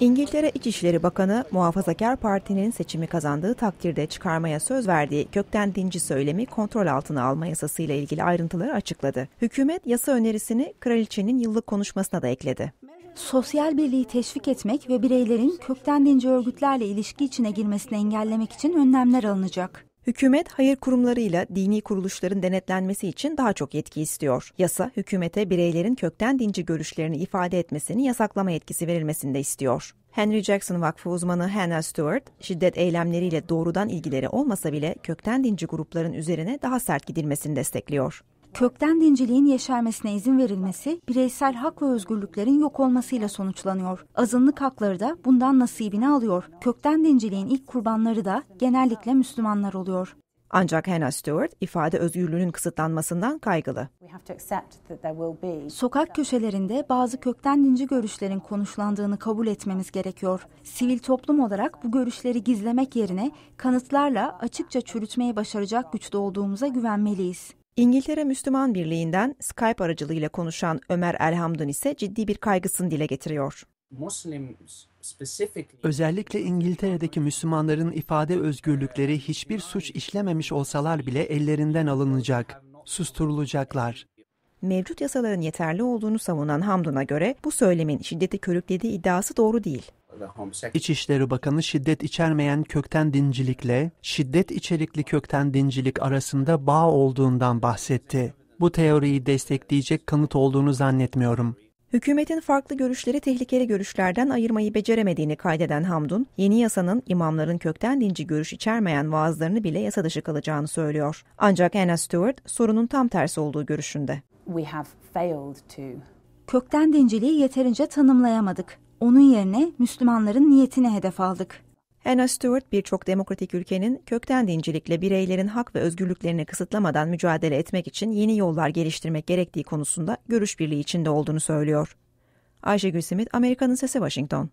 İngiltere İçişleri Bakanı Muhafazakar Parti'nin seçimi kazandığı takdirde çıkarmaya söz verdiği kökten dinci söylemi kontrol altına alma yasasıyla ilgili ayrıntıları açıkladı. Hükümet yasa önerisini kraliçenin yıllık konuşmasına da ekledi sosyal birliği teşvik etmek ve bireylerin kökten dinci örgütlerle ilişki içine girmesini engellemek için önlemler alınacak. Hükümet hayır kurumlarıyla dini kuruluşların denetlenmesi için daha çok yetki istiyor. Yasa hükümete bireylerin kökten dinci görüşlerini ifade etmesini yasaklama yetkisi verilmesini de istiyor. Henry Jackson Vakfı uzmanı Hannah Stewart, şiddet eylemleriyle doğrudan ilgileri olmasa bile kökten dinci grupların üzerine daha sert gidilmesini destekliyor kökten dinciliğin yeşermesine izin verilmesi bireysel hak ve özgürlüklerin yok olmasıyla sonuçlanıyor. Azınlık hakları da bundan nasibini alıyor. Kökten dinciliğin ilk kurbanları da genellikle Müslümanlar oluyor. Ancak Hannah Stewart ifade özgürlüğünün kısıtlanmasından kaygılı. Sokak köşelerinde bazı kökten dinci görüşlerin konuşlandığını kabul etmemiz gerekiyor. Sivil toplum olarak bu görüşleri gizlemek yerine kanıtlarla açıkça çürütmeyi başaracak güçte olduğumuza güvenmeliyiz. İngiltere Müslüman Birliği'nden Skype aracılığıyla konuşan Ömer Elhamdın ise ciddi bir kaygısını dile getiriyor. Özellikle İngiltere'deki Müslümanların ifade özgürlükleri hiçbir suç işlememiş olsalar bile ellerinden alınacak, susturulacaklar. Mevcut yasaların yeterli olduğunu savunan Hamdun'a göre bu söylemin şiddeti körüklediği iddiası doğru değil. İçişleri Bakanı şiddet içermeyen kökten dincilikle şiddet içerikli kökten dincilik arasında bağ olduğundan bahsetti. Bu teoriyi destekleyecek kanıt olduğunu zannetmiyorum. Hükümetin farklı görüşleri tehlikeli görüşlerden ayırmayı beceremediğini kaydeden Hamdun, yeni yasanın imamların kökten dinci görüş içermeyen vaazlarını bile yasa dışı kalacağını söylüyor. Ancak Anna Stewart sorunun tam tersi olduğu görüşünde. Kökten dinciliği yeterince tanımlayamadık. Onun yerine Müslümanların niyetini hedef aldık. Hannah Stewart birçok demokratik ülkenin kökten dincilikle bireylerin hak ve özgürlüklerini kısıtlamadan mücadele etmek için yeni yollar geliştirmek gerektiği konusunda görüş birliği içinde olduğunu söylüyor. Ayşegül Simit, Amerika'nın Sesi Washington.